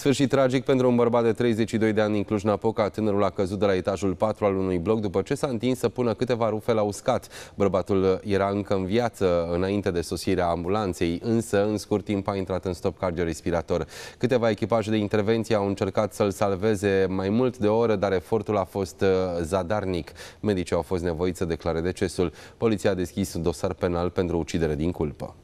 Sfârșit tragic pentru un bărbat de 32 de ani din Cluj-Napoca. Tânărul a căzut de la etajul 4 al unui bloc după ce s-a întins să pună câteva rufe la uscat. Bărbatul era încă în viață înainte de sosirea ambulanței, însă în scurt timp a intrat în stop cardiorespirator. Câteva echipaje de intervenție au încercat să-l salveze mai mult de o oră, dar efortul a fost uh, zadarnic. Medicii au fost nevoiți să declare decesul. Poliția a deschis un dosar penal pentru ucidere din culpă.